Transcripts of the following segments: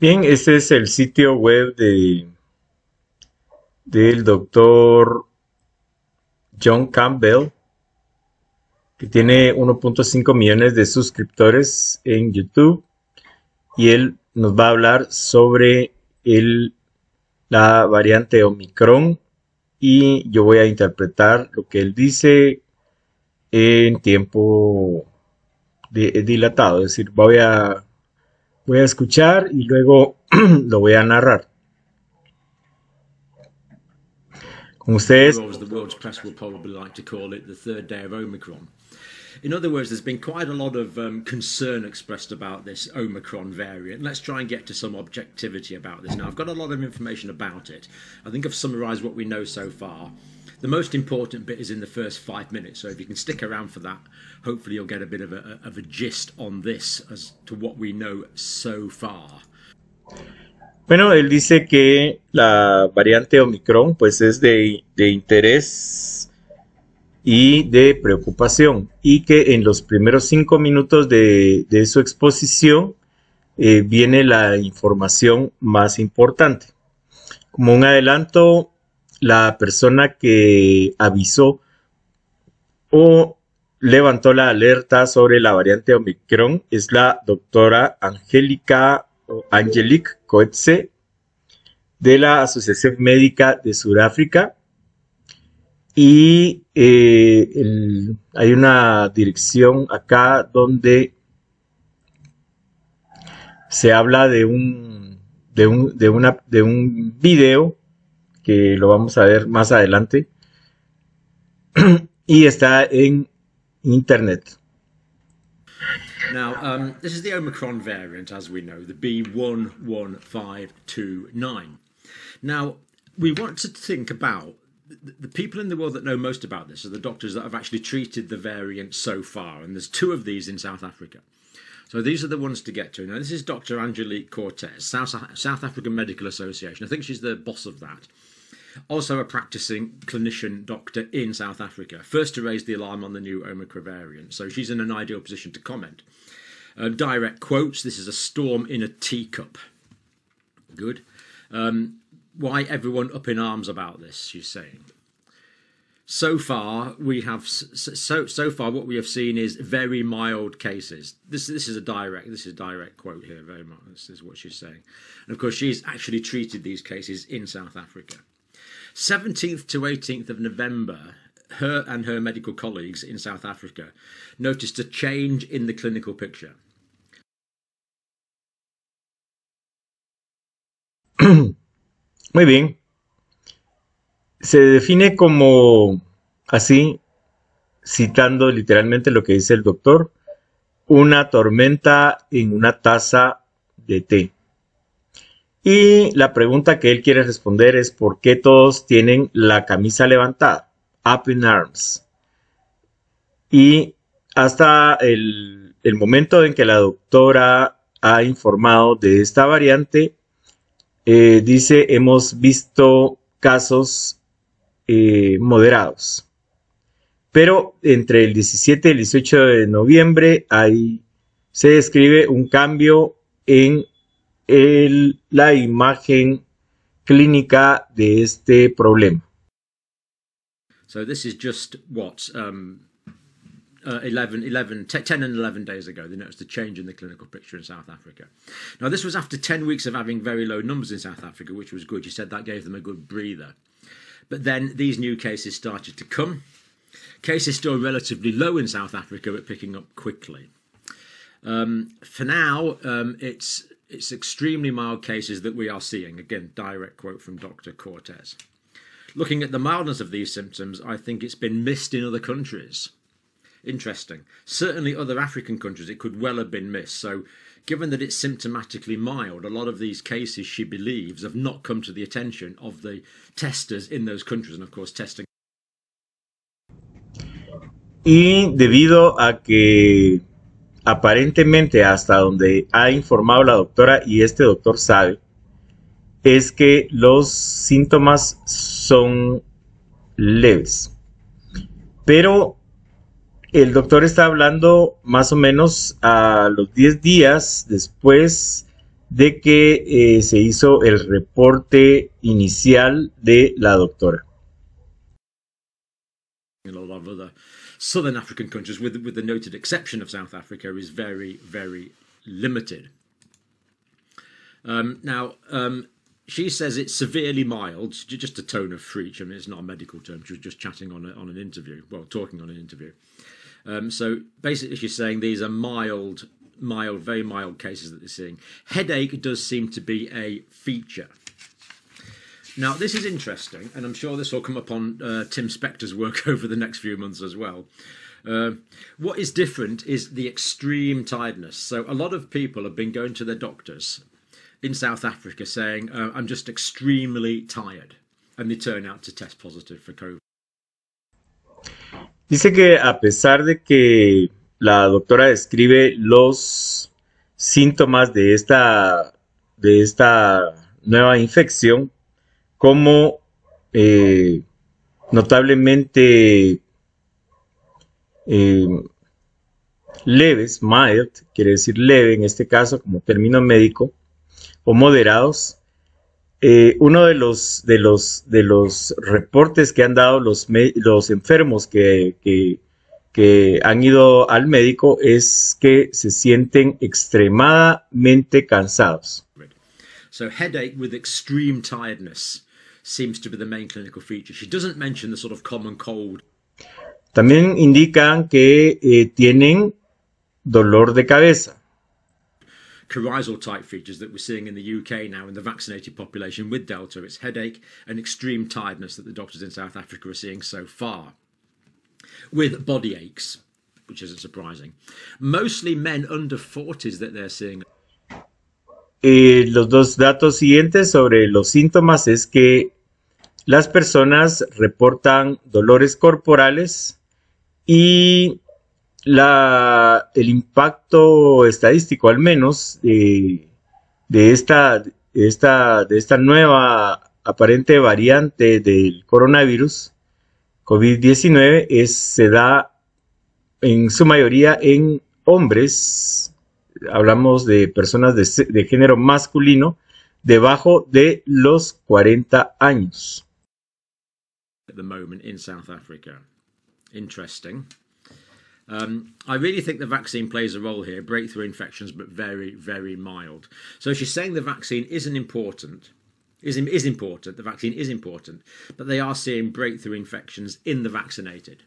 Bien, este es el sitio web de del doctor John Campbell, que tiene 1.5 millones de suscriptores en YouTube, y él nos va a hablar sobre el, la variante Omicron, y yo voy a interpretar lo que él dice en tiempo dilatado, es decir, voy a Voy a escuchar y luego lo voy a narrar. ustedes. The world's press probably like to call it the third day of Omicron. In other words, there's been quite a lot of um, concern expressed about this Omicron variant. Let's try and get to some objectivity about this. Now, I've got a lot of information about it. I think I've summarised what we know so far. The most important bit is in the first five minutes. So if you can stick around for that, hopefully you'll get a bit of a, of a gist on this as to what we know so far. Bueno, él dice que la variante Omicron pues es de, de interés y de preocupación y que en los primeros cinco minutos de, de su exposición eh, viene la información más importante. Como un adelanto, la persona que avisó o levantó la alerta sobre la variante Omicron es la doctora Angélica Angelique Coetze de la Asociación Médica de Sudáfrica. Y eh, hay una dirección acá donde se habla de un, de un, de un video que lo vamos a ver más adelante. y está en internet. Now, um, this is the Omicron variant, as we know, the B11529. Now, we want to think about the people in the world that know most about this are the doctors that have actually treated the variant so far, and there's two of these in South Africa. So these are the ones to get to. Now, this is Dr. Angelique Cortez, South, South African Medical Association. I think she's the boss of that. Also, a practicing clinician doctor in South Africa, first to raise the alarm on the new Omicron variant. So she's in an ideal position to comment. Um, direct quotes this is a storm in a teacup. Good. Um, why everyone up in arms about this, she's saying so far we have so so far what we have seen is very mild cases this this is a direct this is a direct quote here very much this is what she's saying and of course she's actually treated these cases in south africa 17th to 18th of november her and her medical colleagues in south africa noticed a change in the clinical picture Maybe. se define como, así, citando literalmente lo que dice el doctor, una tormenta en una taza de té. Y la pregunta que él quiere responder es ¿por qué todos tienen la camisa levantada? Up in arms. Y hasta el, momento en que la doctora ha informado de esta variante, eh, dice hemos visto casos eh, moderados. Pero entre el 17 y el 18 de noviembre hay, se describe un cambio en el, la imagen clínica de este problema. So this is just what um, uh, 11, 11 10 and 11 days ago, they noticed a change in the clinical picture in South Africa. Now, this was after 10 weeks of having very low numbers in South Africa, which was good. You said that gave them a good breather. But then these new cases started to come. Cases still relatively low in South Africa, but picking up quickly. Um, for now, um, it's it's extremely mild cases that we are seeing. Again, direct quote from Dr. Cortez. Looking at the mildness of these symptoms, I think it's been missed in other countries interesting. Certainly, other African countries, it could well have been missed. So, given that it's symptomatically mild, a lot of these cases, she believes, have not come to the attention of the testers in those countries, and of course, testing. Y debido a que aparentemente hasta donde ha informado la doctora y este doctor sabe, es que los síntomas son leves. Pero El doctor está hablando más o menos a los 10 días después de que eh, se hizo el reporte inicial de la doctora. Southern African countries, with, with the noted exception of South Africa, is very, very limited. Um, now, um, she says it's severely mild, just a tone of freak. I mean, it's not a medical term. She was just chatting on, a, on an interview, well, talking on an interview. Um, so basically, she's saying these are mild, mild, very mild cases that they're seeing. Headache does seem to be a feature. Now, this is interesting, and I'm sure this will come upon uh, Tim Spector's work over the next few months as well. Uh, what is different is the extreme tiredness. So, a lot of people have been going to their doctors in South Africa saying, uh, I'm just extremely tired. And they turn out to test positive for COVID. Dice que a pesar de que la doctora describe los síntomas de esta, de esta nueva infección como eh, notablemente eh, leves, mild, quiere decir leve en este caso como término médico, o moderados, eh, uno de los, de, los, de los reportes que han dado los, enfermos que, han ido al médico es que se sienten extremadamente cansados. So headache with extreme tiredness seems to be the main clinical feature. She doesn't mention the sort of common cold. También indican que eh, tienen dolor de cabeza. carisal type features that we're seeing in the UK now in the vaccinated population with Delta. It's headache and extreme tiredness that the doctors in South Africa are seeing so far, with body aches, which isn't surprising. Mostly men under 40s that they're seeing. los dos datos siguientes sobre los síntomas es que las personas reportan dolores corporales y la, el impacto estadístico al menos eh, de, esta, de esta nueva aparente variante del coronavirus COVID-19 se da en su mayoría en hombres, hablamos de personas de, género masculino, debajo de los 40 años. At South Africa. Interesting. Um, I really think the vaccine plays a role here, breakthrough infections, but very, very mild. So she's saying the vaccine isn't important, is, is important, the vaccine is important, but they are seeing breakthrough infections in the vaccinated.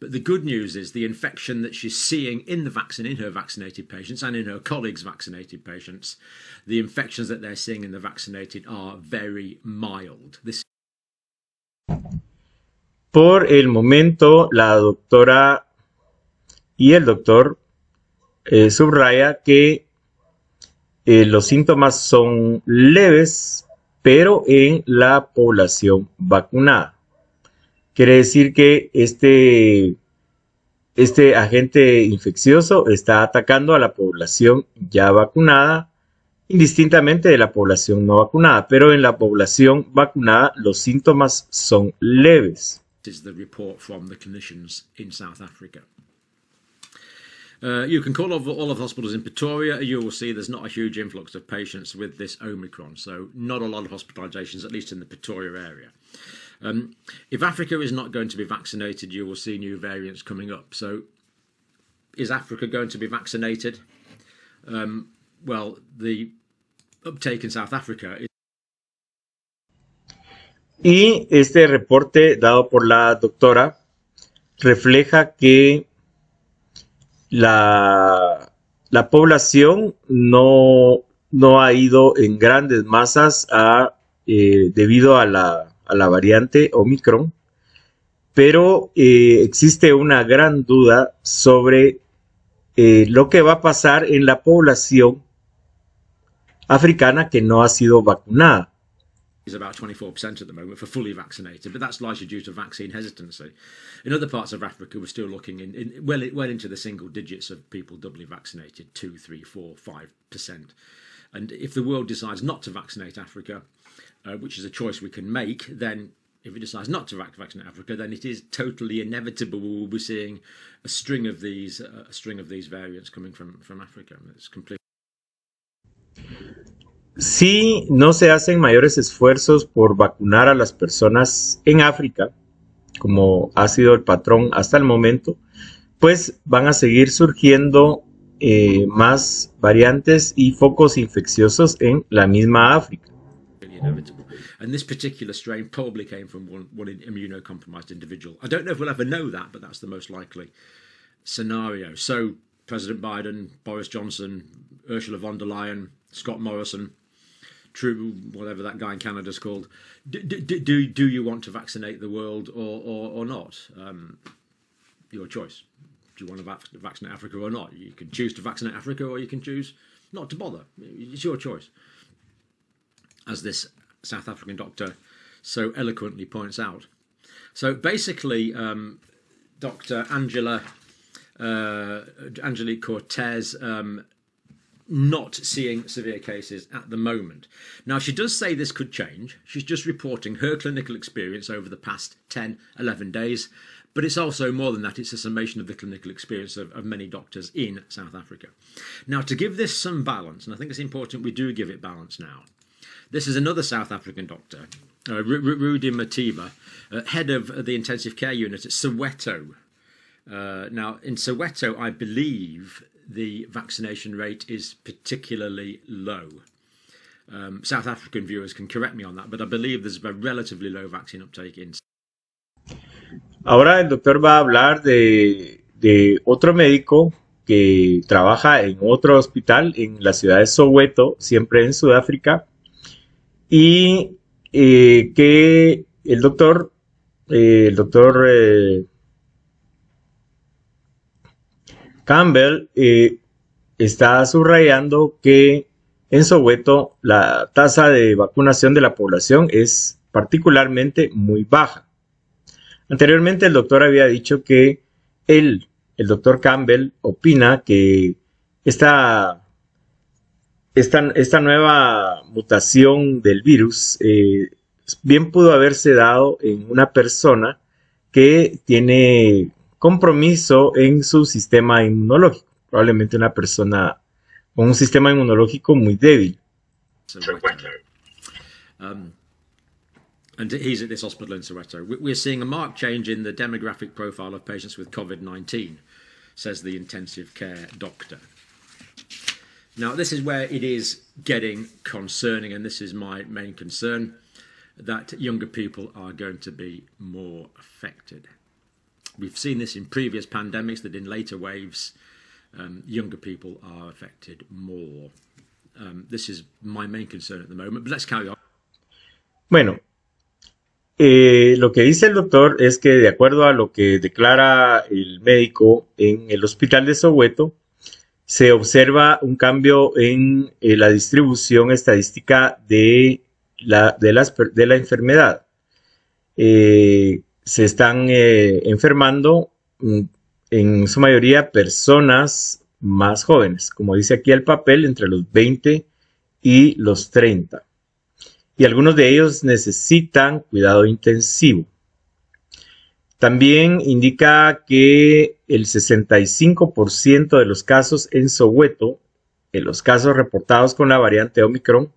But the good news is the infection that she's seeing in the vaccine, in her vaccinated patients and in her colleagues' vaccinated patients, the infections that they're seeing in the vaccinated are very mild. This Por el momento, la doctora Y el doctor eh, subraya que eh, los síntomas son leves, pero en la población vacunada. Quiere decir que este, este agente infeccioso está atacando a la población ya vacunada, indistintamente de la población no vacunada, pero en la población vacunada los síntomas son leves. Uh, you can call all of the hospitals in Pretoria. You will see there's not a huge influx of patients with this Omicron, so not a lot of hospitalisations, at least in the Pretoria area. Um, if Africa is not going to be vaccinated, you will see new variants coming up. So, is Africa going to be vaccinated? Um, well, the uptake in South Africa is Y este reporte dado por la doctora refleja que la, población no, no ha ido en grandes masas a, eh, debido a la, a la, variante Omicron, pero eh, existe una gran duda sobre eh, lo que va a pasar en la población africana que no ha sido vacunada. is about 24% at the moment for fully vaccinated, but that's largely due to vaccine hesitancy. In other parts of Africa, we're still looking in, in well, well into the single digits of people doubly vaccinated, 2, 3, 4, 5%. And if the world decides not to vaccinate Africa, uh, which is a choice we can make, then if it decides not to vaccinate Africa, then it is totally inevitable we will be seeing a string of these, uh, a string of these variants coming from, from Africa. It's completely Si no se hacen mayores esfuerzos por vacunar a las personas en África, como ha sido el patrón hasta el momento, pues van a seguir surgiendo eh, más variantes y focos infecciosos en la misma África. And this particular strain probably came from one, one immunocompromised individual. I don't know if we'll ever know that, but that's the most likely scenario. So President Biden, Boris Johnson, Ursula von der Leyen, Scott Morrison, true whatever that guy in Canada's called. Do do, do you want to vaccinate the world or or, or not? Um, your choice. Do you want to vac vaccinate Africa or not? You can choose to vaccinate Africa, or you can choose not to bother. It's your choice. As this South African doctor so eloquently points out. So basically, um, Dr. Angela uh, Angelique Cortez um, not seeing severe cases at the moment. Now, she does say this could change. She's just reporting her clinical experience over the past 10, 11 days. But it's also more than that, it's a summation of the clinical experience of, of, many doctors in South Africa. Now, to give this some balance, and I think it's important we do give it balance now, this is another South African doctor, uh, Rudi Matiba, uh, head of the intensive care unit at Soweto. Uh, now, in Soweto, I believe the vaccination rate is particularly low. Um, South African viewers can correct me on that, but I believe there's a relatively low vaccine uptake in. Ahora el doctor va a hablar de, de otro médico que trabaja en otro hospital en la ciudad de Soweto, siempre en Sudáfrica, y eh, que el doctor, eh, el doctor eh, Campbell eh, está subrayando que en Soweto la tasa de vacunación de la población es particularmente muy baja. Anteriormente el doctor había dicho que él, el doctor Campbell, opina que esta, esta nueva mutación del virus eh, bien pudo haberse dado en una persona que tiene compromiso en su sistema inmunológico. Probablemente una persona con un sistema inmunológico muy débil. Um, and he's at this hospital in Soweto. We're seeing a marked change in the demographic profile of patients with COVID 19, says the intensive care doctor. Now, this is where it is getting concerning, and this is my main concern that younger people are going to be more affected. We've seen this in previous pandemics that in later waves, um, younger people are affected more. Um, this is my main concern at the moment, but let's carry on. Bueno, eh, lo que dice el doctor es que de acuerdo a lo que declara el médico en el hospital de Soweto, se observa un cambio en eh, la distribución estadística de la, de las, de la enfermedad. Eh, se están eh, enfermando mm, en su mayoría personas más jóvenes, como dice aquí el papel, entre los 20 y los 30. Y algunos de ellos necesitan cuidado intensivo. También indica que el 65% de los casos en Soweto, en los casos reportados con la variante Omicron,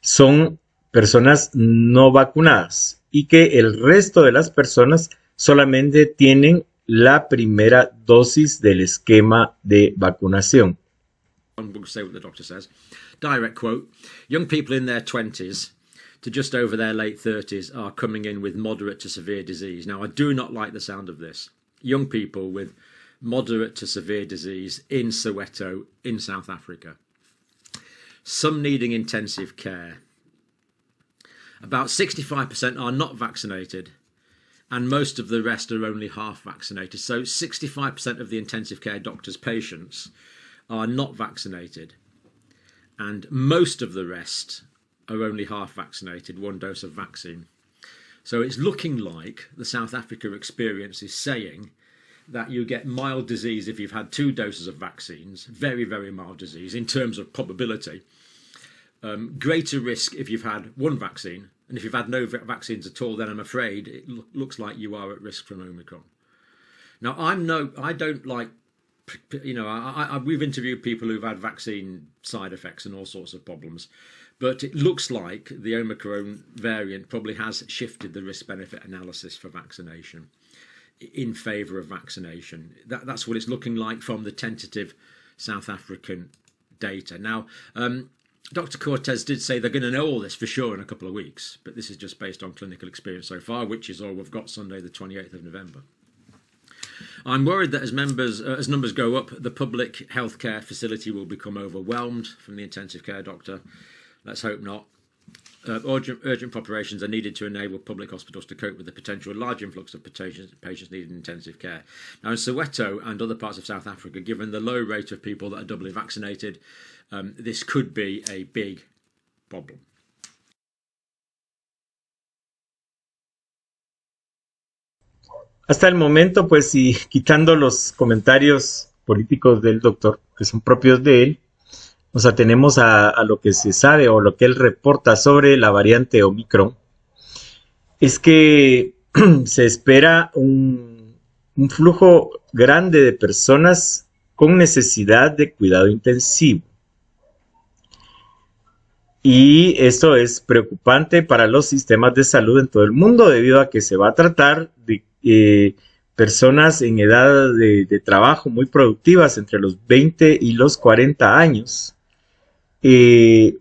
son personas no vacunadas y que el resto de las personas solamente tienen la primera dosis del esquema de vacunación. I'm going to say what the doctor says. Direct quote Young people in their 20s to just over their late 30s are coming in with moderate to severe disease. Now, I do not like the sound of this. Young people with moderate to severe disease in Soweto, in South Africa. Some needing intensive care, about 65% are not vaccinated, and most of the rest are only half vaccinated. So 65% of the intensive care doctor's patients are not vaccinated, and most of the rest are only half vaccinated, one dose of vaccine. So it's looking like the South Africa experience is saying that you get mild disease if you've had two doses of vaccines, very, very mild disease in terms of probability. Um, greater risk if you've had one vaccine, and if you've had no vaccines at all, then I'm afraid it lo- looks like you are at risk from Omicron. Now, I'm no, I don't like, you know, I, I, we've interviewed people who've had vaccine side effects and all sorts of problems, but it looks like the Omicron variant probably has shifted the risk benefit analysis for vaccination in favour of vaccination. That, that's what it's looking like from the tentative South African data. Now, um, Dr. Cortez did say they're going to know all this for sure in a couple of weeks, but this is just based on clinical experience so far, which is all we've got Sunday, the 28th of November. I'm worried that as members, uh, as numbers go up, the public healthcare facility will become overwhelmed from the intensive care doctor. Let's hope not. Uh, urgent, urgent are needed to enable public hospitals to cope with the potential large influx of patients, patients needing intensive care. Now, in Soweto and other parts of South Africa, given the low rate of people that are doubly vaccinated, um, this could be a big problem. Hasta el momento, pues, y quitando los comentarios políticos del doctor, que son propios de él, O sea, tenemos a, lo que se sabe o lo que él reporta sobre la variante Omicron, es que se espera un, flujo grande de personas con necesidad de cuidado intensivo. Y esto es preocupante para los sistemas de salud en todo el mundo debido a que se va a tratar de eh, personas en edad de, de, trabajo muy productivas entre los 20 y los 40 años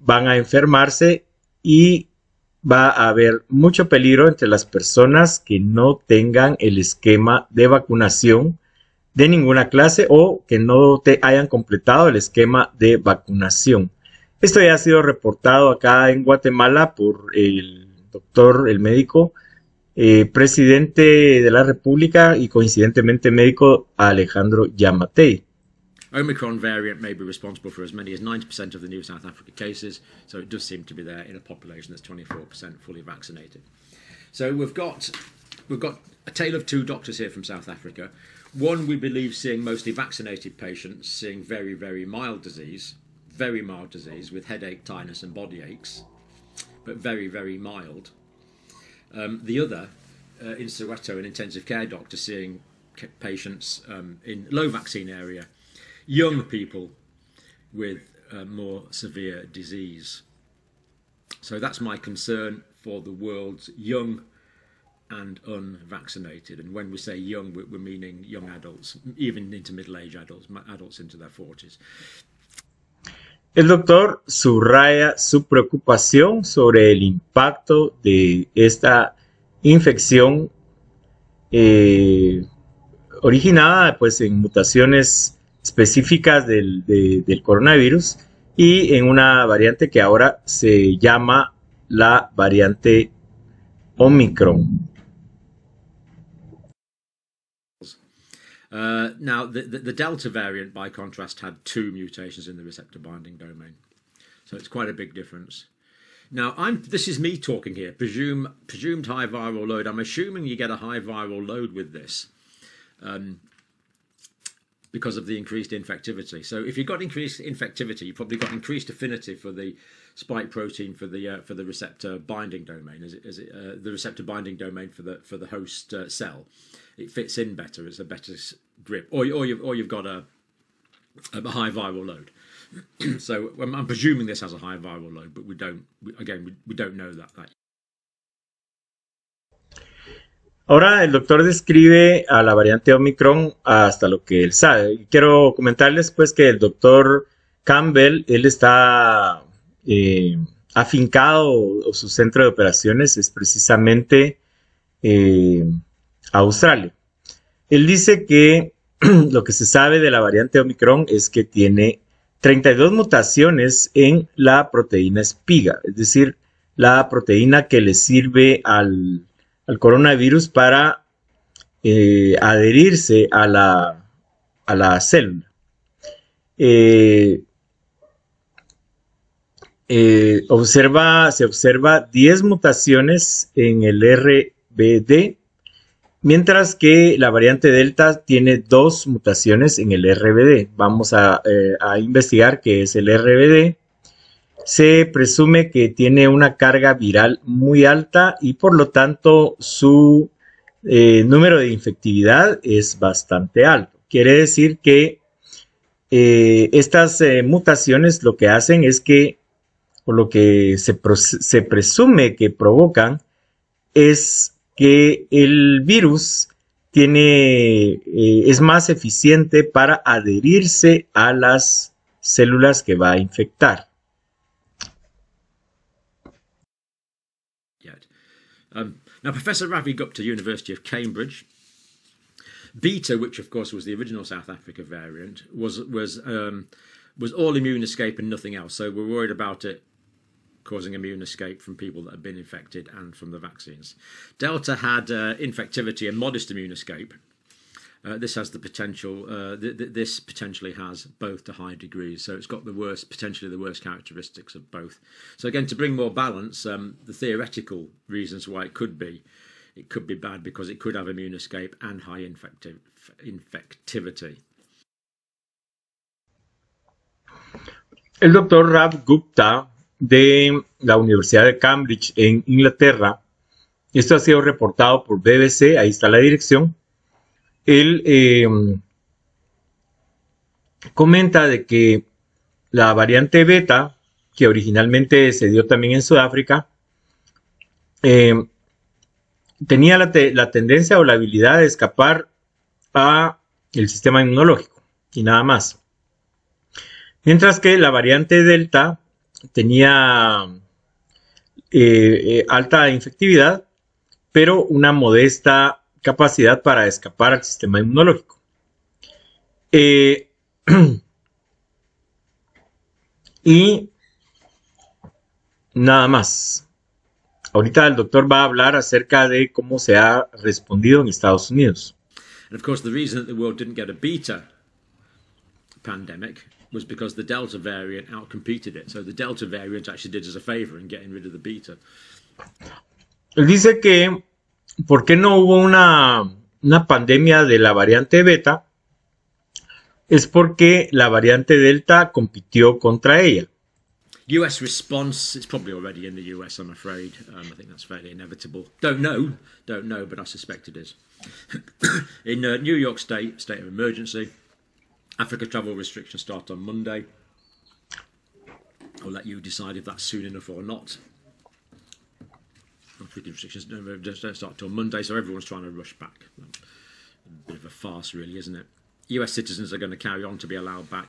van a enfermarse y va a haber mucho peligro entre las personas que no tengan el esquema de vacunación de ninguna clase o que no te hayan completado el esquema de vacunación. Esto ya ha sido reportado acá en Guatemala por el doctor, el médico, eh, presidente de la República y coincidentemente médico Alejandro Yamatei. Omicron variant may be responsible for as many as 90% of the new South Africa cases, so it does seem to be there in a population that's 24% fully vaccinated. So we've got we've got a tale of two doctors here from South Africa. One we believe seeing mostly vaccinated patients seeing very very mild disease, very mild disease with headache, tiredness, and body aches, but very very mild. Um, the other uh, in Soweto, an intensive care doctor seeing patients um, in low vaccine area young people with uh, more severe disease. So that's my concern for the world's young and unvaccinated. And when we say young, we're meaning young adults, even into middle-aged adults, adults into their 40s. El doctor subraya su preocupación sobre el impacto de esta infección eh, originada pues, en mutaciones específicas del, de, del coronavirus y en una variante que ahora se llama la variante Omicron. Uh, now, the, the, the, Delta variant, by contrast, had two mutations in the receptor binding domain. So it's quite a big difference. Now, I'm, this is me talking here. Presume, presumed high viral load. I'm assuming you get a high viral load with this. Um, because of the increased infectivity. So if you've got increased infectivity, you've probably got increased affinity for the spike protein for the uh, for the receptor binding domain, as it, uh, the receptor binding domain for the for the host uh, cell. It fits in better. It's a better grip, or or you've or you've got a a high viral load. so I'm, um, I'm, presuming this has a high viral load, but we don't. We, again, we, we don't know that that Ahora el doctor describe a la variante Omicron hasta lo que él sabe. Quiero comentarles pues que el doctor Campbell, él está eh, afincado o su centro de operaciones es precisamente eh, Australia. Él dice que lo que se sabe de la variante Omicron es que tiene 32 mutaciones en la proteína espiga, es decir, la proteína que le sirve al coronavirus para eh, adherirse a la, a la célula. Eh, eh, observa, se observa 10 mutaciones en el RBD, mientras que la variante Delta tiene dos mutaciones en el RBD. Vamos a, a investigar qué es el RBD se presume que tiene una carga viral muy alta y por lo tanto su eh, número de infectividad es bastante alto. Quiere decir que eh, estas eh, mutaciones lo que hacen es que, o lo que se, presume que provocan, es que el virus tiene, es más eficiente para adherirse a las células que va a infectar. Now, Professor Ravi Gupta, University of Cambridge, Beta, which of course was the original South Africa variant, was was um, was all immune escape and nothing else. So we're worried about it causing immune escape from people that have been infected and from the vaccines. Delta had uh, infectivity and modest immune escape. Uh, this has the potential. Uh, th th this potentially has both to high degrees, so it's got the worst, potentially the worst characteristics of both. So again, to bring more balance, um, the theoretical reasons why it could be, it could be bad because it could have immune escape and high infectivity. El doctor Rav Gupta de la Universidad de Cambridge en Inglaterra. Esto ha sido reportado por BBC, ahí está la dirección, él eh, comenta de que la variante beta, que originalmente se dio también en Sudáfrica, eh, tenía la, tendencia o la habilidad de escapar a el sistema inmunológico y nada más. Mientras que la variante delta tenía eh, alta infectividad, pero una modesta capacidad para escapar al sistema inmunológico. Eh, y nada Ahorita el doctor va a hablar acerca de cómo se ha respondido en Estados Unidos. And of course, the reason that the world didn't get a beta pandemic was because the Delta variant outcompeted it. So the Delta variant actually did us a favor in getting rid of the beta. Él dice que ¿por qué no hubo una, una pandemia de la variante beta? Es porque la variante delta compitió contra ella. US response, it's probably already in the US, I'm afraid. Um, I think that's fairly inevitable. Don't know, don't know, but I suspect it is. in uh, New York State, state of emergency. Africa travel restrictions start on Monday. I'll let you decide if that's soon enough or not freaking restrictions uh, don't start till Monday, so everyone's trying to rush back. A bit of a farce, really, isn't it? US citizens are going to carry on to be allowed back.